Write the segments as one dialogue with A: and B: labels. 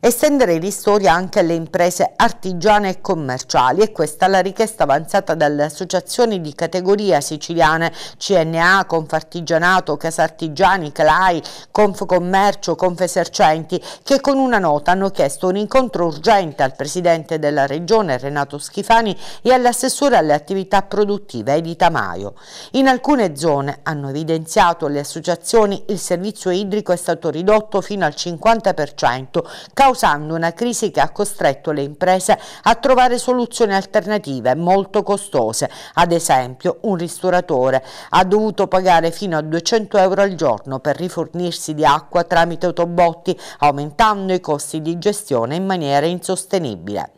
A: estendere di anche alle imprese artigiane e commerciali e questa è la richiesta avanzata dalle associazioni di categoria siciliane CNA, Confartigianato, Casartigiani, CLAI, Confcommercio, Confesercenti che con una nota hanno chiesto un incontro urgente al Presidente della Regione Renato Schifani e all'assessore alle attività produttive Edita Maio. In alcune zone hanno evidenziato le associazioni il servizio idrico è stato ridotto fino al 50% causando una crisi che ha costretto le imprese a trovare soluzioni alternative molto costose. Ad esempio, un ristoratore ha dovuto pagare fino a 200 euro al giorno per rifornirsi di acqua tramite autobotti, aumentando i costi di gestione in maniera insostenibile.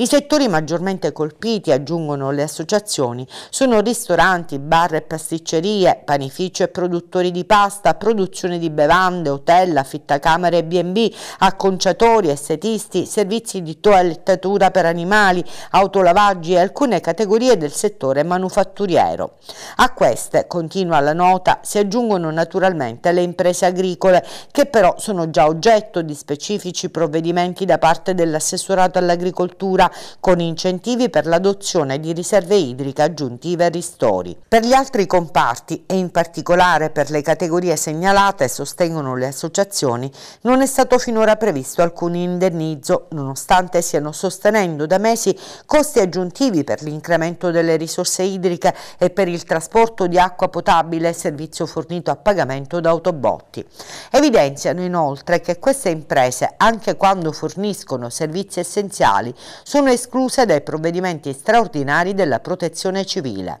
A: I settori maggiormente colpiti, aggiungono le associazioni, sono ristoranti, bar e pasticcerie, panificio e produttori di pasta, produzione di bevande, hotel, affittacamere e B&B, acconciatori, estetisti, servizi di toalettatura per animali, autolavaggi e alcune categorie del settore manufatturiero. A queste, continua la nota, si aggiungono naturalmente le imprese agricole, che però sono già oggetto di specifici provvedimenti da parte dell'assessorato all'agricoltura con incentivi per l'adozione di riserve idriche aggiuntive e ristori. Per gli altri comparti e in particolare per le categorie segnalate sostengono le associazioni non è stato finora previsto alcun indennizzo nonostante siano sostenendo da mesi costi aggiuntivi per l'incremento delle risorse idriche e per il trasporto di acqua potabile servizio fornito a pagamento da autobotti. Evidenziano inoltre che queste imprese anche quando forniscono servizi essenziali sono sono escluse dai provvedimenti straordinari della protezione civile.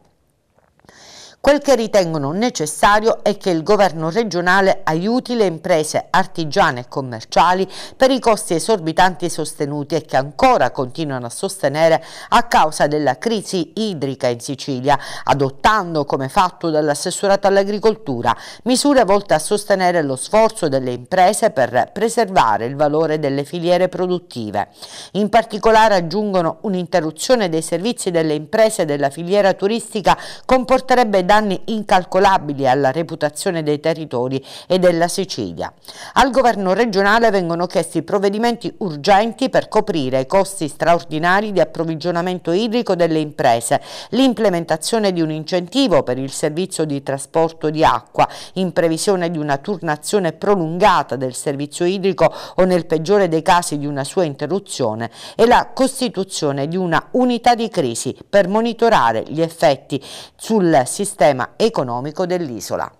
A: Quel che ritengono necessario è che il governo regionale aiuti le imprese artigiane e commerciali per i costi esorbitanti sostenuti e che ancora continuano a sostenere a causa della crisi idrica in Sicilia, adottando come fatto dall'assessorato all'agricoltura misure volte a sostenere lo sforzo delle imprese per preservare il valore delle filiere produttive. In particolare aggiungono un'interruzione dei servizi delle imprese della filiera turistica comporterebbe danni danni incalcolabili alla reputazione dei territori e della Sicilia. Al governo regionale vengono chiesti provvedimenti urgenti per coprire i costi straordinari di approvvigionamento idrico delle imprese, l'implementazione di un incentivo per il servizio di trasporto di acqua in previsione di una turnazione prolungata del servizio idrico o nel peggiore dei casi di una sua interruzione e la costituzione di una unità di crisi per monitorare gli effetti sul sistema problema economico dell'isola.